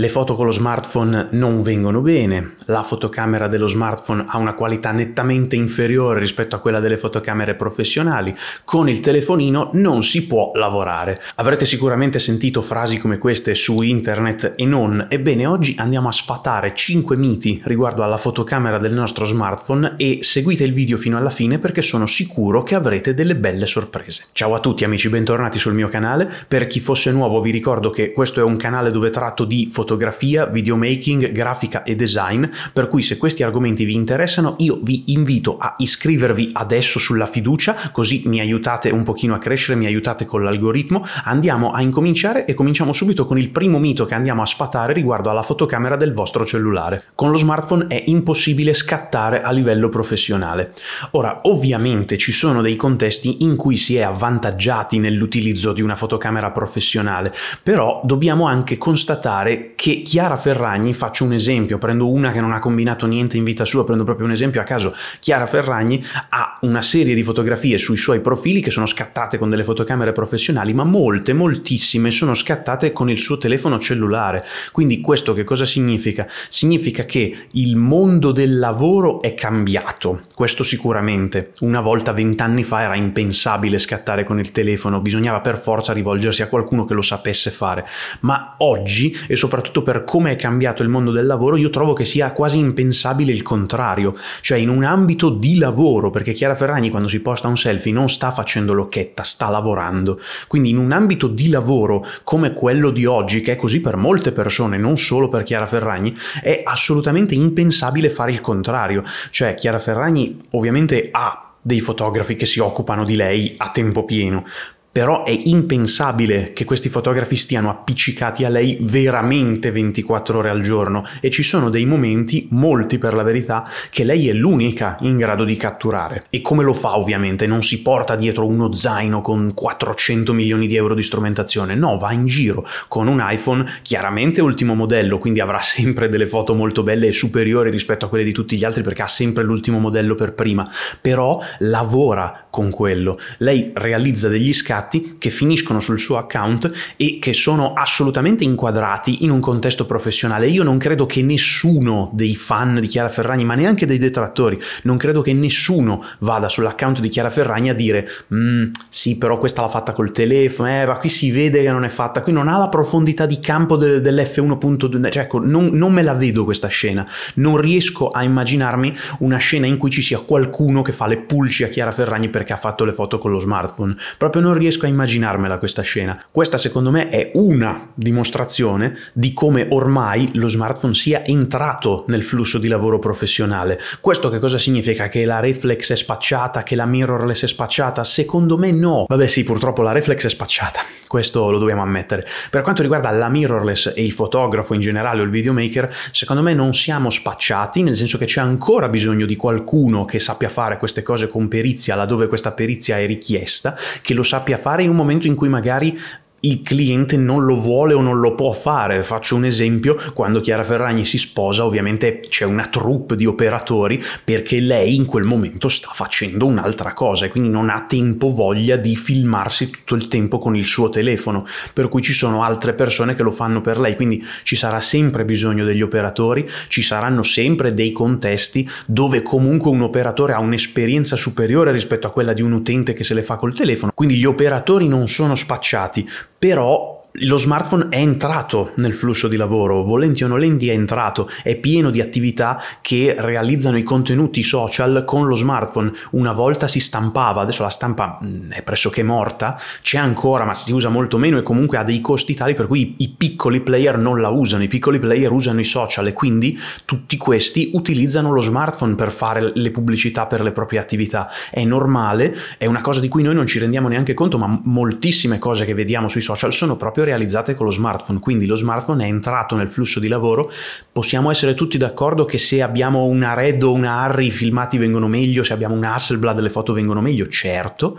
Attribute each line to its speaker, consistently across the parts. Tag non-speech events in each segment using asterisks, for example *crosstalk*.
Speaker 1: Le foto con lo smartphone non vengono bene, la fotocamera dello smartphone ha una qualità nettamente inferiore rispetto a quella delle fotocamere professionali, con il telefonino non si può lavorare. Avrete sicuramente sentito frasi come queste su internet e non, ebbene oggi andiamo a sfatare 5 miti riguardo alla fotocamera del nostro smartphone e seguite il video fino alla fine perché sono sicuro che avrete delle belle sorprese. Ciao a tutti amici, bentornati sul mio canale, per chi fosse nuovo vi ricordo che questo è un canale dove tratto di fotografia fotografia, videomaking, grafica e design, per cui se questi argomenti vi interessano io vi invito a iscrivervi adesso sulla fiducia, così mi aiutate un pochino a crescere, mi aiutate con l'algoritmo. Andiamo a incominciare e cominciamo subito con il primo mito che andiamo a sfatare riguardo alla fotocamera del vostro cellulare. Con lo smartphone è impossibile scattare a livello professionale. Ora, ovviamente ci sono dei contesti in cui si è avvantaggiati nell'utilizzo di una fotocamera professionale, però dobbiamo anche constatare che Chiara Ferragni, faccio un esempio, prendo una che non ha combinato niente in vita sua, prendo proprio un esempio a caso, Chiara Ferragni ha una serie di fotografie sui suoi profili che sono scattate con delle fotocamere professionali, ma molte, moltissime sono scattate con il suo telefono cellulare. Quindi questo che cosa significa? Significa che il mondo del lavoro è cambiato, questo sicuramente. Una volta vent'anni fa era impensabile scattare con il telefono, bisognava per forza rivolgersi a qualcuno che lo sapesse fare, ma oggi e soprattutto soprattutto per come è cambiato il mondo del lavoro, io trovo che sia quasi impensabile il contrario, cioè in un ambito di lavoro, perché Chiara Ferragni quando si posta un selfie non sta facendo l'occhetta, sta lavorando. Quindi in un ambito di lavoro come quello di oggi, che è così per molte persone, non solo per Chiara Ferragni, è assolutamente impensabile fare il contrario. Cioè Chiara Ferragni ovviamente ha dei fotografi che si occupano di lei a tempo pieno, però è impensabile che questi fotografi stiano appiccicati a lei veramente 24 ore al giorno e ci sono dei momenti, molti per la verità, che lei è l'unica in grado di catturare. E come lo fa ovviamente? Non si porta dietro uno zaino con 400 milioni di euro di strumentazione, no, va in giro con un iPhone chiaramente ultimo modello, quindi avrà *laughs* sempre delle foto molto belle e superiori rispetto a quelle di tutti gli altri perché ha sempre l'ultimo modello per prima, però lavora con quello. Lei realizza degli scatti contatti che finiscono sul suo account e che sono assolutamente inquadrati in un contesto professionale. Io non credo che nessuno dei fan di Chiara Ferragni, ma neanche dei detrattori, non credo che nessuno vada sull'account di Chiara Ferragni a dire mm, sì, però questa l'ha fatta col telefono, eh, ma qui si vede che non è fatta, qui non ha la profondità di campo de- dell'F1.2, cioè, ecco, non, non me la vedo questa scena, non riesco a immaginarmi una scena in cui ci sia qualcuno che fa le pulci a Chiara Ferragni perché ha fatto le foto con lo smartphone, proprio non riesco riesco a immaginarmela questa scena. Questa secondo me è una dimostrazione di come ormai lo smartphone sia entrato nel flusso di lavoro professionale. Questo che cosa significa? Che la reflex è spacciata, che la mirrorless è spacciata? Secondo me no. Vabbè sì, purtroppo la reflex è spacciata, questo lo dobbiamo ammettere. Per quanto riguarda la mirrorless e il fotografo in generale o il videomaker, secondo me non siamo spacciati, nel senso che c'è ancora bisogno di qualcuno che sappia fare queste cose con perizia, laddove questa perizia è richiesta, che lo sappia fare in un momento in cui magari il cliente non lo vuole o non lo può fare. Faccio un esempio, quando Chiara Ferragni si sposa ovviamente c'è una troupe di operatori perché lei in quel momento sta facendo un'altra cosa e quindi non ha tempo voglia di filmarsi tutto il tempo con il suo telefono, per cui ci sono altre persone che lo fanno per lei, quindi ci sarà sempre bisogno degli operatori, ci saranno sempre dei contesti dove comunque un operatore ha un'esperienza superiore rispetto a quella di un utente che se le fa col telefono, quindi gli operatori non sono spacciati però lo smartphone è entrato nel flusso di lavoro, volenti o nolenti è entrato, è pieno di attività che realizzano i contenuti social con lo smartphone. Una volta si stampava, adesso la stampa mm, è pressoché morta, c'è ancora ma si usa molto meno e comunque ha dei costi tali per cui i piccoli player non la usano, i piccoli player usano i social e quindi tutti questi utilizzano lo smartphone per fare le pubblicità per le proprie attività. È normale, è una cosa di cui noi non ci rendiamo neanche conto, ma moltissime cose che vediamo sui social sono proprio proprio realizzate con lo smartphone, quindi lo smartphone è entrato nel flusso di lavoro, possiamo essere tutti d'accordo che se abbiamo una Red o una Harry i filmati vengono meglio, se abbiamo un Hasselblad le foto vengono meglio, certo,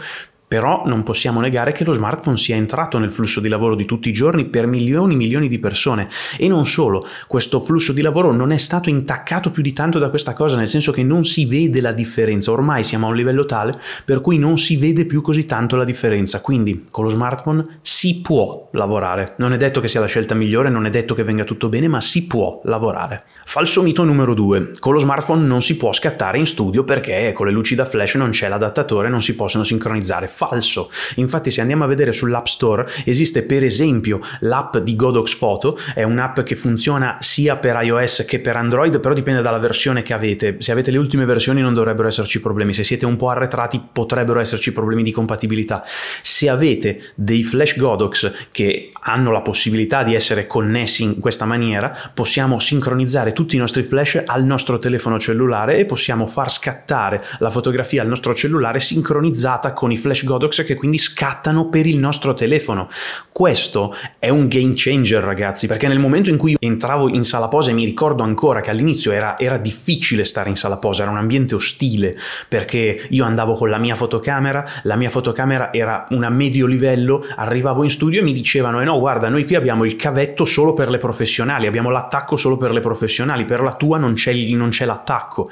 Speaker 1: però non possiamo negare che lo smartphone sia entrato nel flusso di lavoro di tutti i giorni per milioni e milioni di persone. E non solo, questo flusso di lavoro non è stato intaccato più di tanto da questa cosa, nel senso che non si vede la differenza. Ormai siamo a un livello tale per cui non si vede più così tanto la differenza. Quindi con lo smartphone si può lavorare. Non è detto che sia la scelta migliore, non è detto che venga tutto bene, ma si può lavorare. Falso mito numero due. Con lo smartphone non si può scattare in studio perché con le luci da flash non c'è l'adattatore, non si possono sincronizzare falso. Infatti se andiamo a vedere sull'App Store esiste per esempio l'app di Godox Photo, è un'app che funziona sia per iOS che per Android, però dipende dalla versione che avete. Se avete le ultime versioni non dovrebbero esserci problemi, se siete un po' arretrati potrebbero esserci problemi di compatibilità. Se avete dei flash Godox che hanno la possibilità di essere connessi in questa maniera, possiamo sincronizzare tutti i nostri flash al nostro telefono cellulare e possiamo far scattare la fotografia al nostro cellulare sincronizzata con i flash Godox Godox che quindi scattano per il nostro telefono. Questo è un game changer ragazzi, perché nel momento in cui entravo in sala posa e mi ricordo ancora che all'inizio era, era difficile stare in sala posa, era un ambiente ostile, perché io andavo con la mia fotocamera, la mia fotocamera era una medio livello, arrivavo in studio e mi dicevano eh no guarda noi qui abbiamo il cavetto solo per le professionali, abbiamo l'attacco solo per le professionali, per la tua non c'è, non c'è l'attacco.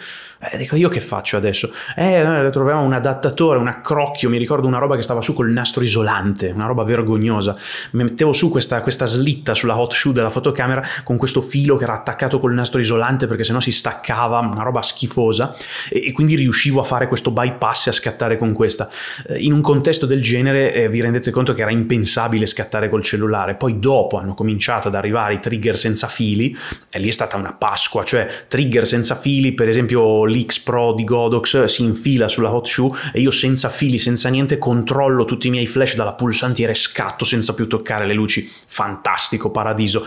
Speaker 1: Eh, dico io che faccio adesso? Eh, eh troviamo un adattatore, un accrocchio, mi ricordo una roba che stava su col nastro isolante, una roba vergognosa. Mettevo su questa, questa slitta sulla hot shoe della fotocamera con questo filo che era attaccato col nastro isolante perché sennò si staccava, una roba schifosa, e, e quindi riuscivo a fare questo bypass e a scattare con questa. Eh, in un contesto del genere eh, vi rendete conto che era impensabile scattare col cellulare. Poi dopo hanno cominciato ad arrivare i trigger senza fili, e lì è stata una Pasqua, cioè trigger senza fili, per esempio l'X Pro di Godox si infila sulla hot shoe e io senza fili, senza niente controllo tutti i miei flash dalla pulsantiera e scatto senza più toccare le luci. Fantastico paradiso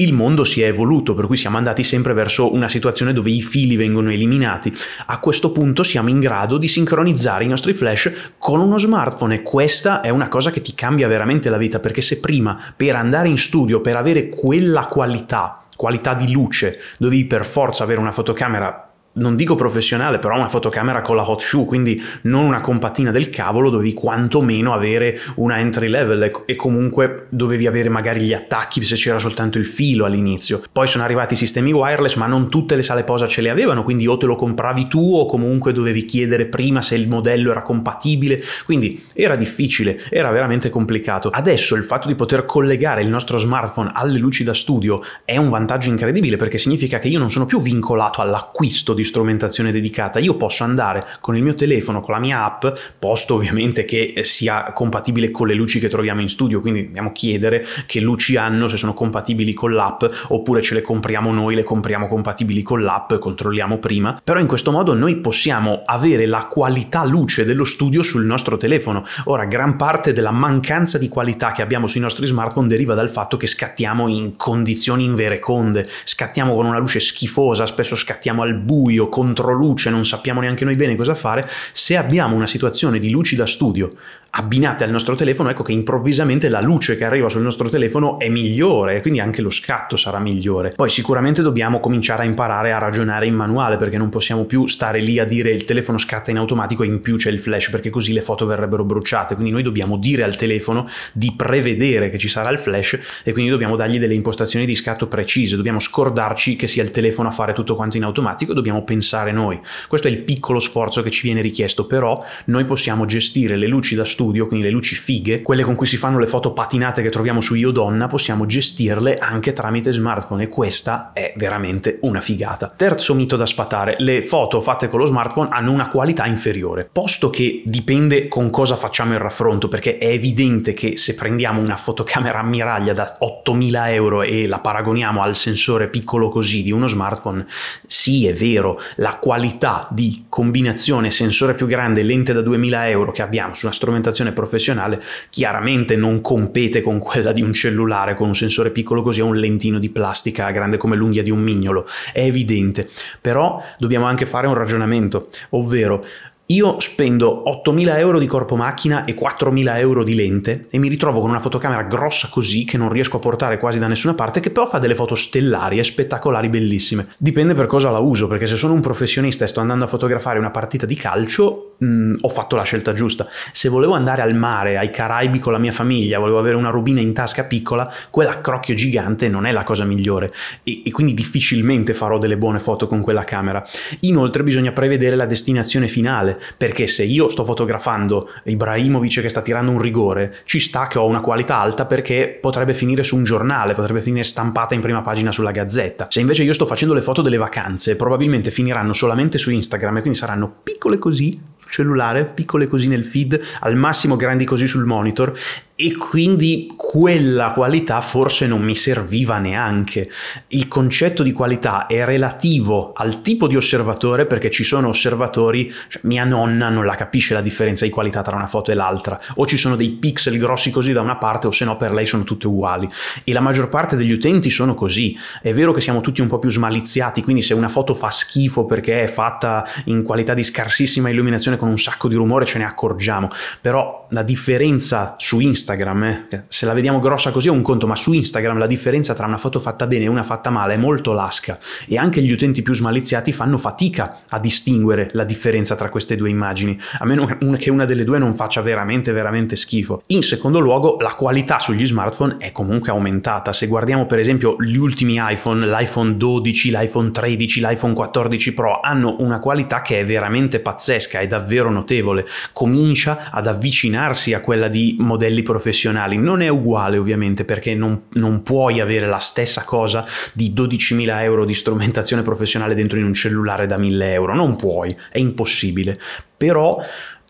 Speaker 1: il mondo si è evoluto, per cui siamo andati sempre verso una situazione dove i fili vengono eliminati. A questo punto siamo in grado di sincronizzare i nostri flash con uno smartphone e questa è una cosa che ti cambia veramente la vita, perché se prima per andare in studio, per avere quella qualità, qualità di luce, dovevi per forza avere una fotocamera non dico professionale, però una fotocamera con la hot shoe, quindi non una compattina del cavolo, dovevi quantomeno avere una entry level e comunque dovevi avere magari gli attacchi se c'era soltanto il filo all'inizio. Poi sono arrivati i sistemi wireless, ma non tutte le sale posa ce le avevano, quindi o te lo compravi tu o comunque dovevi chiedere prima se il modello era compatibile, quindi era difficile, era veramente complicato. Adesso il fatto di poter collegare il nostro smartphone alle luci da studio è un vantaggio incredibile perché significa che io non sono più vincolato all'acquisto di strumentazione dedicata. Io posso andare con il mio telefono, con la mia app, posto ovviamente che eh, sia compatibile con le luci che troviamo in studio, quindi dobbiamo chiedere che luci hanno, se sono compatibili con l'app, oppure ce le compriamo noi, le compriamo compatibili con l'app, controlliamo prima. Però in questo modo noi possiamo avere la qualità luce dello studio sul nostro telefono. Ora, gran parte della mancanza di qualità che abbiamo sui nostri smartphone deriva dal fatto che scattiamo in condizioni in invereconde, scattiamo con una luce schifosa, spesso scattiamo al buio, buio, contro non sappiamo neanche noi bene cosa fare, se abbiamo una situazione di lucida studio abbinate al nostro telefono, ecco che improvvisamente la luce che arriva sul nostro telefono è migliore, e quindi anche lo scatto sarà migliore. Poi sicuramente dobbiamo cominciare a imparare a ragionare in manuale, perché non possiamo più stare lì a dire il telefono scatta in automatico e in più c'è il flash, perché così le foto verrebbero bruciate. Quindi noi dobbiamo dire al telefono di prevedere che ci sarà il flash e quindi dobbiamo dargli delle impostazioni di scatto precise, dobbiamo scordarci che sia il telefono a fare tutto quanto in automatico, dobbiamo pensare noi. Questo è il piccolo sforzo che ci viene richiesto, però noi possiamo gestire le luci da studio studio, quindi le luci fighe, quelle con cui si fanno le foto patinate che troviamo su Io Donna, possiamo gestirle anche tramite smartphone e questa è veramente una figata. Terzo mito da sfatare, le foto fatte con lo smartphone hanno una qualità inferiore, posto che dipende con cosa facciamo il raffronto, perché è evidente che se prendiamo una fotocamera ammiraglia da 8000 euro e la paragoniamo al sensore piccolo così di uno smartphone, sì è vero, la qualità di combinazione sensore più grande lente da 2000 euro che abbiamo su una strumentazione strumentazione professionale chiaramente non compete con quella di un cellulare con un sensore piccolo così è un lentino di plastica grande come l'unghia di un mignolo, è evidente, però dobbiamo anche fare un ragionamento, ovvero io spendo 8.000 euro di corpo macchina e 4.000 euro di lente e mi ritrovo con una fotocamera grossa così che non riesco a portare quasi da nessuna parte, che però fa delle foto stellari e spettacolari bellissime. Dipende per cosa la uso, perché se sono un professionista e sto andando a fotografare una partita di calcio, mh, mm, ho fatto la scelta giusta. Se volevo andare al mare, ai Caraibi con la mia famiglia, volevo avere una rubina in tasca piccola, quella crocchio gigante non è la cosa migliore e, e quindi difficilmente farò delle buone foto con quella camera. Inoltre bisogna prevedere la destinazione finale perché se io sto fotografando Ibrahimovic che sta tirando un rigore, ci sta che ho una qualità alta perché potrebbe finire su un giornale, potrebbe finire stampata in prima pagina sulla gazzetta. Se invece io sto facendo le foto delle vacanze, probabilmente finiranno solamente su Instagram e quindi saranno piccole così, cellulare, piccole così nel feed, al massimo grandi così sul monitor e quindi quella qualità forse non mi serviva neanche. Il concetto di qualità è relativo al tipo di osservatore perché ci sono osservatori, cioè mia nonna non la capisce la differenza di qualità tra una foto e l'altra, o ci sono dei pixel grossi così da una parte o se no per lei sono tutte uguali e la maggior parte degli utenti sono così. È vero che siamo tutti un po' più smaliziati, quindi se una foto fa schifo perché è fatta in qualità di scarsissima illuminazione con un sacco di rumore ce ne accorgiamo, però la differenza su Instagram, eh, se la vediamo grossa così è un conto, ma su Instagram la differenza tra una foto fatta bene e una fatta male è molto lasca e anche gli utenti più smaliziati fanno fatica a distinguere la differenza tra queste due immagini, a meno che una delle due non faccia veramente, veramente schifo. In secondo luogo, la qualità sugli smartphone è comunque aumentata. Se guardiamo per esempio gli ultimi iPhone, l'iPhone 12, l'iPhone 13, l'iPhone 14 Pro, hanno una qualità che è veramente pazzesca, è davvero davvero notevole, comincia ad avvicinarsi a quella di modelli professionali, non è uguale ovviamente perché non, non puoi avere la stessa cosa di 12.000 euro di strumentazione professionale dentro in un cellulare da 1.000 euro, non puoi, è impossibile, però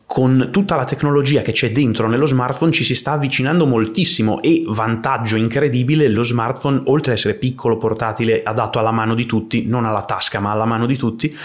Speaker 1: con tutta la tecnologia che c'è dentro nello smartphone ci si sta avvicinando moltissimo e vantaggio incredibile lo smartphone oltre ad essere piccolo portatile adatto alla mano di tutti non alla tasca ma alla mano di tutti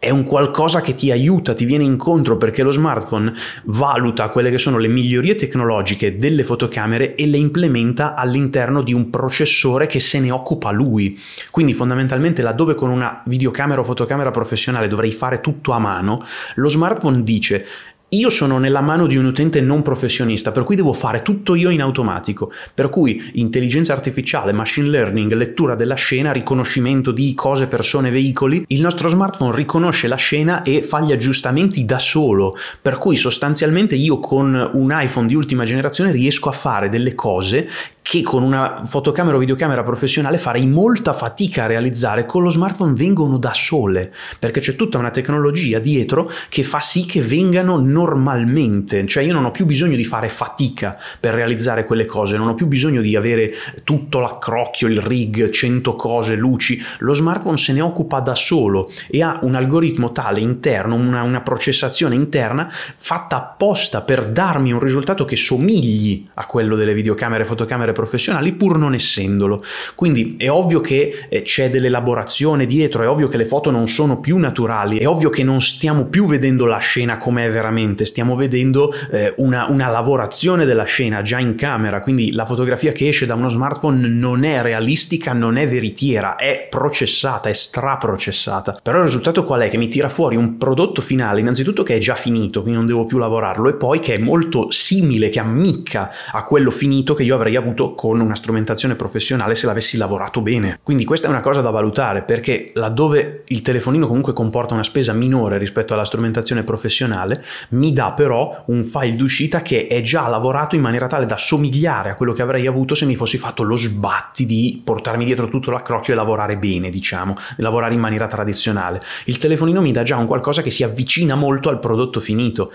Speaker 1: è un qualcosa che ti aiuta, ti viene incontro perché lo smartphone valuta quelle che sono le migliorie tecnologiche delle fotocamere e le implementa all'interno di un processore che se ne occupa lui. Quindi fondamentalmente laddove con una videocamera o fotocamera professionale dovrei fare tutto a mano, lo smartphone dice io sono nella mano di un utente non professionista, per cui devo fare tutto io in automatico, per cui intelligenza artificiale, machine learning, lettura della scena, riconoscimento di cose, persone, veicoli, il nostro smartphone riconosce la scena e fa gli aggiustamenti da solo, per cui sostanzialmente io con un iPhone di ultima generazione riesco a fare delle cose che con una fotocamera o videocamera professionale farei molta fatica a realizzare, con lo smartphone vengono da sole, perché c'è tutta una tecnologia dietro che fa sì che vengano normalmente, cioè io non ho più bisogno di fare fatica per realizzare quelle cose, non ho più bisogno di avere tutto l'accrocchio, il rig, 100 cose, luci, lo smartphone se ne occupa da solo e ha un algoritmo tale interno, una, una processazione interna fatta apposta per darmi un risultato che somigli a quello delle videocamere, fotocamere opere professionali pur non essendolo. Quindi è ovvio che eh, c'è dell'elaborazione dietro, è ovvio che le foto non sono più naturali, è ovvio che non stiamo più vedendo la scena come è veramente, stiamo vedendo eh, una, una lavorazione della scena già in camera, quindi la fotografia che esce da uno smartphone non è realistica, non è veritiera, è processata, è straprocessata. Però il risultato qual è? Che mi tira fuori un prodotto finale, innanzitutto che è già finito, quindi non devo più lavorarlo, e poi che è molto simile, che ammicca a quello finito che io avrei avuto ottenuto con una strumentazione professionale se l'avessi lavorato bene. Quindi questa è una cosa da valutare perché laddove il telefonino comunque comporta una spesa minore rispetto alla strumentazione professionale, mi dà però un file d'uscita che è già lavorato in maniera tale da somigliare a quello che avrei avuto se mi fossi fatto lo sbatti di portarmi dietro tutto l'accrocchio e lavorare bene, diciamo, lavorare in maniera tradizionale. Il telefonino mi dà già un qualcosa che si avvicina molto al prodotto finito.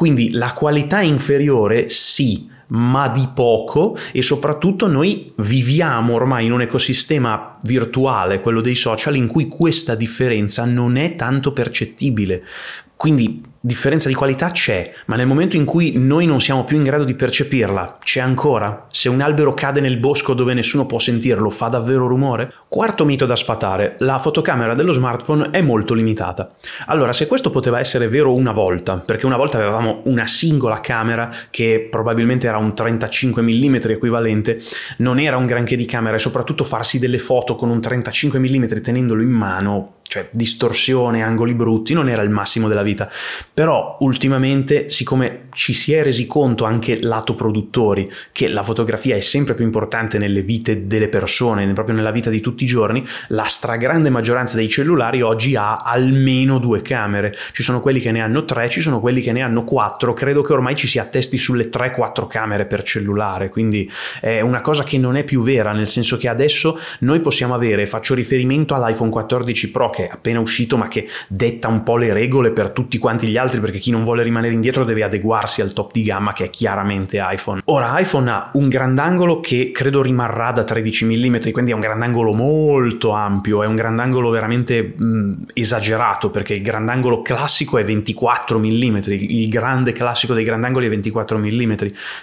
Speaker 1: Quindi la qualità è inferiore, sì, ma di poco e soprattutto noi viviamo ormai in un ecosistema virtuale, quello dei social, in cui questa differenza non è tanto percettibile. Quindi differenza di qualità c'è, ma nel momento in cui noi non siamo più in grado di percepirla, c'è ancora? Se un albero cade nel bosco dove nessuno può sentirlo, fa davvero rumore? Quarto mito da sfatare, la fotocamera dello smartphone è molto limitata. Allora, se questo poteva essere vero una volta, perché una volta avevamo una singola camera che probabilmente era un 35 mm equivalente, non era un granché di camera e soprattutto farsi delle foto con un 35 mm tenendolo in mano cioè distorsione, angoli brutti, non era il massimo della vita. Però ultimamente, siccome ci si è resi conto anche lato produttori che la fotografia è sempre più importante nelle vite delle persone, proprio nella vita di tutti i giorni, la stragrande maggioranza dei cellulari oggi ha almeno due camere. Ci sono quelli che ne hanno tre, ci sono quelli che ne hanno quattro. Credo che ormai ci si attesti sulle 3-4 camere per cellulare, quindi è una cosa che non è più vera, nel senso che adesso noi possiamo avere, faccio riferimento all'iPhone 14 Pro che che è appena uscito ma che detta un po' le regole per tutti quanti gli altri perché chi non vuole rimanere indietro deve adeguarsi al top di gamma che è chiaramente iPhone. Ora iPhone ha un grandangolo che credo rimarrà da 13 mm, quindi è un grandangolo molto ampio, è un grandangolo veramente mh, mm, esagerato perché il grandangolo classico è 24 mm, il grande classico dei grandangoli è 24 mm.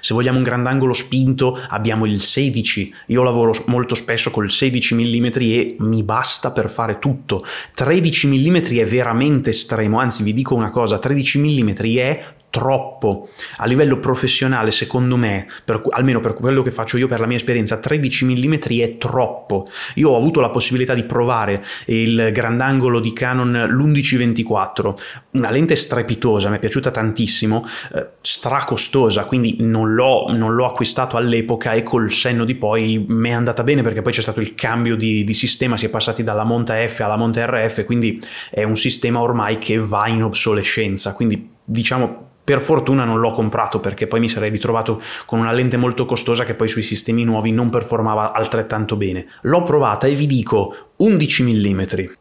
Speaker 1: Se vogliamo un grandangolo spinto abbiamo il 16. Io lavoro molto spesso col 16 mm e mi basta per fare tutto. 13 mm è veramente estremo, anzi vi dico una cosa, 13 mm è troppo. A livello professionale, secondo me, per, almeno per quello che faccio io, per la mia esperienza, 13 mm è troppo. Io ho avuto la possibilità di provare il grandangolo di Canon l'1124, una lente strepitosa, mi è piaciuta tantissimo, eh, stracostosa, quindi non l'ho, non l'ho, acquistato all'epoca e col senno di poi mi è andata bene perché poi c'è stato il cambio di, di sistema, si è passati dalla monta F alla monta RF, quindi è un sistema ormai che va in obsolescenza, quindi diciamo per fortuna non l'ho comprato perché poi mi sarei ritrovato con una lente molto costosa che poi sui sistemi nuovi non performava altrettanto bene. L'ho provata e vi dico 11 mm,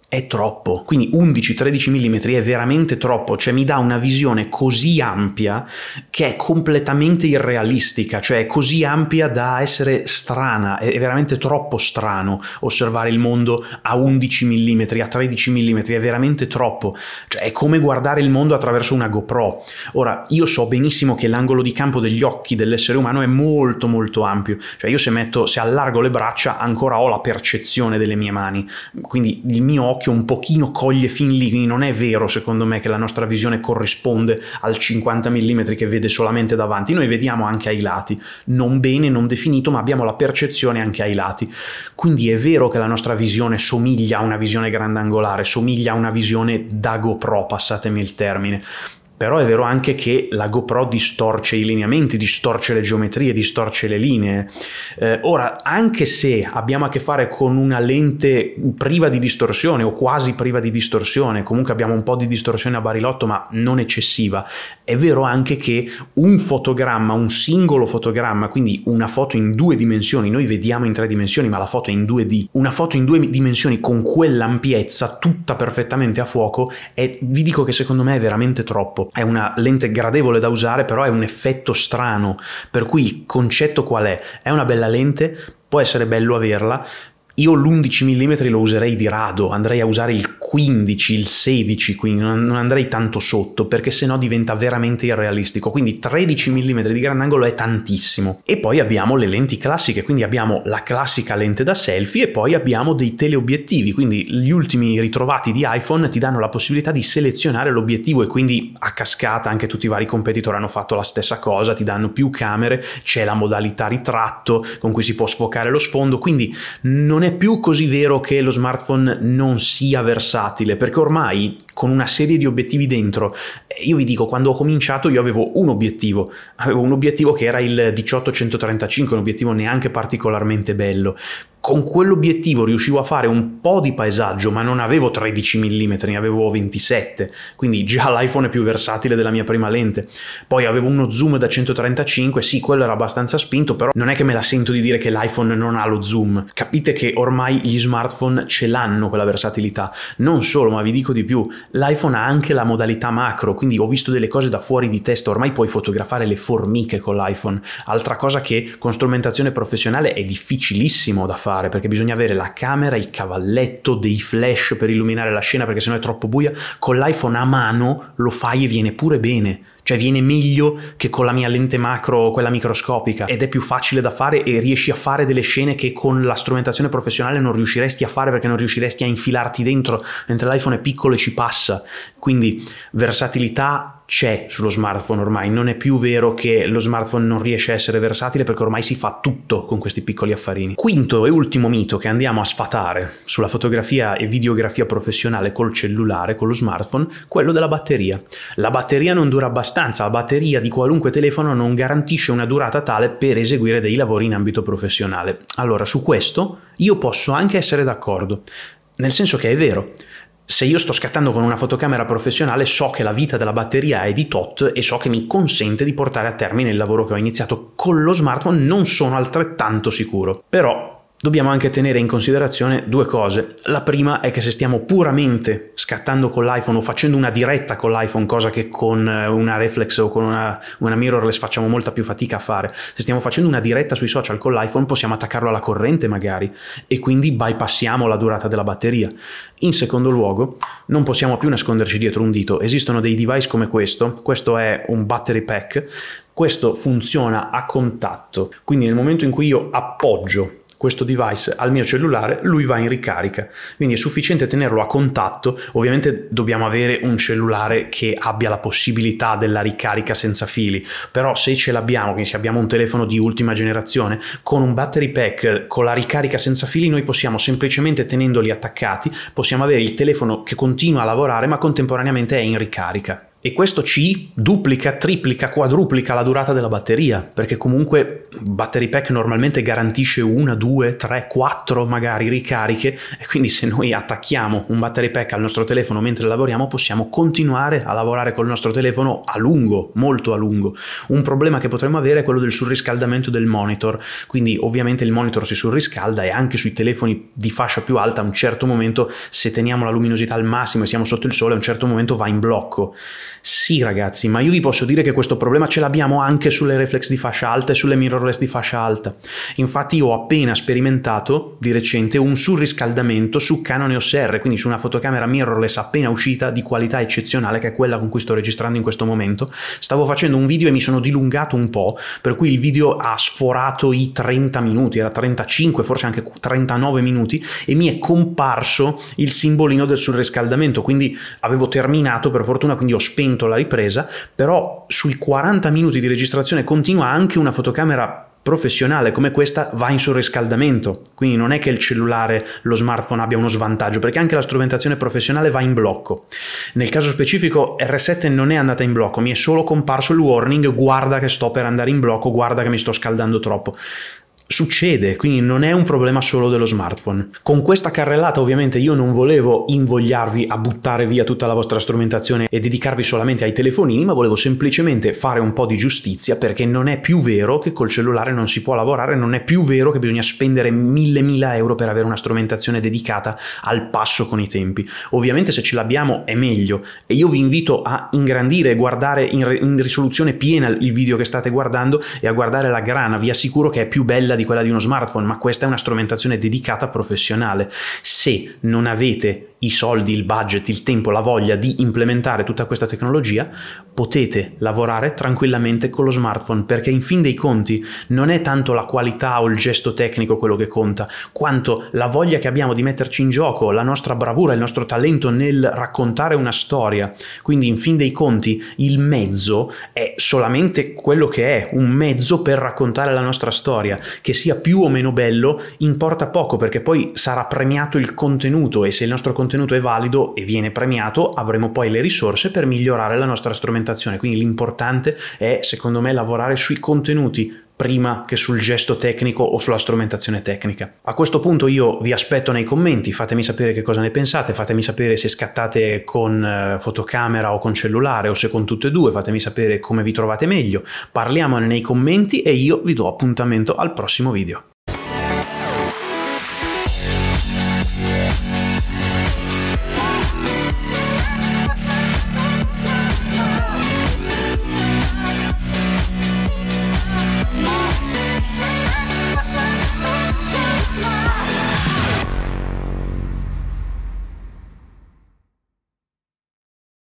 Speaker 1: è troppo. Quindi 11-13 mm è veramente troppo, cioè mi dà una visione così ampia che è completamente irrealistica, cioè è così ampia da essere strana, è veramente troppo strano osservare il mondo a 11 mm, a 13 mm, è veramente troppo, cioè è come guardare il mondo attraverso una GoPro. Ora, io so benissimo che l'angolo di campo degli occhi dell'essere umano è molto molto ampio, cioè io se metto, se allargo le braccia ancora ho la percezione delle mie mani, quindi il mio occhio occhio un pochino coglie fin lì, quindi non è vero secondo me che la nostra visione corrisponde al 50 mm che vede solamente davanti, noi vediamo anche ai lati, non bene, non definito, ma abbiamo la percezione anche ai lati. Quindi è vero che la nostra visione somiglia a una visione grandangolare, somiglia a una visione da GoPro, passatemi il termine, però è vero anche che la GoPro distorce i lineamenti, distorce le geometrie, distorce le linee. Eh, ora, anche se abbiamo a che fare con una lente priva di distorsione o quasi priva di distorsione, comunque abbiamo un po' di distorsione a barilotto, ma non eccessiva, è vero anche che un fotogramma, un singolo fotogramma, quindi una foto in due dimensioni, noi vediamo in tre dimensioni, ma la foto è in 2D, una foto in due dimensioni con quell'ampiezza tutta perfettamente a fuoco, è, vi dico che secondo me è veramente troppo è una lente gradevole da usare, però è un effetto strano, per cui il concetto qual è? È una bella lente, può essere bello averla, io l'11 mm lo userei di rado, andrei a usare il 15, il 16, quindi non andrei tanto sotto perché sennò diventa veramente irrealistico. Quindi 13 mm di grandangolo è tantissimo. E poi abbiamo le lenti classiche, quindi abbiamo la classica lente da selfie e poi abbiamo dei teleobiettivi, quindi gli ultimi ritrovati di iPhone ti danno la possibilità di selezionare l'obiettivo e quindi a cascata anche tutti i vari competitor hanno fatto la stessa cosa, ti danno più camere, c'è la modalità ritratto con cui si può sfocare lo sfondo, quindi non è è più così vero che lo smartphone non sia versatile, perché ormai con una serie di obiettivi dentro. Eh, io vi dico, quando ho cominciato io avevo un obiettivo, avevo un obiettivo che era il 18135, un obiettivo neanche particolarmente bello. Con quell'obiettivo riuscivo a fare un po' di paesaggio, ma non avevo 13 mm, ne avevo 27, quindi già *laughs* l'iPhone è più versatile della mia prima lente. Poi avevo uno zoom da 135, sì, quello era abbastanza spinto, però non è che me la sento di dire che l'iPhone non ha lo zoom. Capite che ormai gli smartphone ce l'hanno quella versatilità. Non solo, ma vi dico di più, l'iPhone ha anche la modalità macro, quindi ho visto delle cose da fuori di testa, ormai puoi fotografare le formiche con l'iPhone, altra cosa che con strumentazione professionale è difficilissimo da fare perché bisogna avere la camera, il cavalletto, dei flash per illuminare la scena perché sennò è troppo buia, con l'iPhone a mano lo fai e viene pure bene cioè viene meglio che con la mia lente macro o quella microscopica ed è più facile da fare e riesci a fare delle scene che con la strumentazione professionale non riusciresti a fare perché non riusciresti a infilarti dentro, mentre l'iPhone è piccolo e ci passa. Quindi versatilità c'è sullo smartphone ormai, non è più vero che lo smartphone non riesce a essere versatile perché ormai si fa tutto con questi piccoli affarini. Quinto e ultimo mito che andiamo a sfatare sulla fotografia e videografia professionale col cellulare, con lo smartphone, quello della batteria. La batteria non dura abbastanza, la batteria di qualunque telefono non garantisce una durata tale per eseguire dei lavori in ambito professionale. Allora, su questo io posso anche essere d'accordo, nel senso che è vero, se io sto scattando con una fotocamera professionale so che la vita della batteria è di tot e so che mi consente di portare a termine il lavoro che ho iniziato con lo smartphone, non sono altrettanto sicuro. Però dobbiamo anche tenere in considerazione due cose. La prima è che se stiamo puramente scattando con l'iPhone o facendo una diretta con l'iPhone, cosa che con eh, una reflex o con una, una mirrorless facciamo molta più fatica a fare, se stiamo facendo una diretta sui social con l'iPhone possiamo attaccarlo alla corrente magari e quindi bypassiamo la durata della batteria. In secondo luogo, non possiamo più nasconderci dietro un dito, esistono dei device come questo, questo è un battery pack, questo funziona a contatto, quindi nel momento in cui io appoggio questo device al mio cellulare, lui va in ricarica. Quindi è sufficiente tenerlo a contatto. Ovviamente dobbiamo avere un cellulare che abbia la possibilità della ricarica senza fili, però se ce l'abbiamo, quindi se abbiamo un telefono di ultima generazione, con un battery pack con la ricarica senza fili, noi possiamo semplicemente tenendoli attaccati, possiamo avere il telefono che continua a lavorare ma contemporaneamente è in ricarica e questo ci duplica, triplica, quadruplica la durata della batteria, perché comunque battery pack normalmente garantisce una, due, tre, quattro magari ricariche e quindi se noi attacchiamo un battery pack al nostro telefono mentre lavoriamo possiamo continuare a lavorare col nostro telefono a lungo, molto a lungo. Un problema che potremmo avere è quello del surriscaldamento del monitor, quindi ovviamente il monitor si surriscalda e anche sui telefoni di fascia più alta a un certo momento se teniamo la luminosità al massimo e siamo sotto il sole a un certo momento va in blocco. Sì ragazzi, ma io vi posso dire che questo problema ce l'abbiamo anche sulle reflex di fascia alta e sulle mirrorless di fascia alta. Infatti io ho appena sperimentato di recente un surriscaldamento su Canon EOS R, quindi su una fotocamera mirrorless appena uscita di qualità eccezionale, che è quella con cui sto registrando in questo momento. Stavo facendo un video e mi sono dilungato un po', per cui il video ha sforato i 30 minuti, era 35, forse anche 39 minuti, e mi è comparso il simbolino del surriscaldamento, quindi avevo terminato per fortuna, quindi ho spento la ripresa, però sui 40 minuti di registrazione continua anche una fotocamera professionale come questa va in surriscaldamento, quindi non è che il cellulare, lo smartphone abbia uno svantaggio, perché anche la strumentazione professionale va in blocco. Nel caso specifico R7 non è andata in blocco, mi è solo comparso il warning guarda che sto per andare in blocco, guarda che mi sto scaldando troppo succede, quindi non è un problema solo dello smartphone. Con questa carrellata ovviamente io non volevo invogliarvi a buttare via tutta la vostra strumentazione e dedicarvi solamente ai telefonini, ma volevo semplicemente fare un po' di giustizia perché non è più vero che col cellulare non si può lavorare, non è più vero che bisogna spendere mille mila euro per avere una strumentazione dedicata al passo con i tempi. Ovviamente se ce l'abbiamo è meglio e io vi invito a ingrandire e guardare in, in risoluzione piena il video che state guardando e a guardare la grana, vi assicuro che è più bella di quella di uno smartphone, ma questa è una strumentazione dedicata professionale. Se non avete i soldi, il budget, il tempo, la voglia di implementare tutta questa tecnologia, potete lavorare tranquillamente con lo smartphone perché in fin dei conti non è tanto la qualità o il gesto tecnico quello che conta, quanto la voglia che abbiamo di metterci in gioco, la nostra bravura, il nostro talento nel raccontare una storia. Quindi in fin dei conti il mezzo è solamente quello che è, un mezzo per raccontare la nostra storia, che sia più o meno bello importa poco perché poi sarà premiato il contenuto e se il nostro contenuto contenuto è valido e viene premiato, avremo poi le risorse per migliorare la nostra strumentazione. Quindi l'importante è, secondo me, lavorare sui contenuti prima che sul gesto tecnico o sulla strumentazione tecnica. A questo punto io vi aspetto nei commenti, fatemi sapere che cosa ne pensate, fatemi sapere se scattate con eh, fotocamera o con cellulare o se con tutte e due, fatemi sapere come vi trovate meglio, parliamone nei commenti e io vi do appuntamento al prossimo video.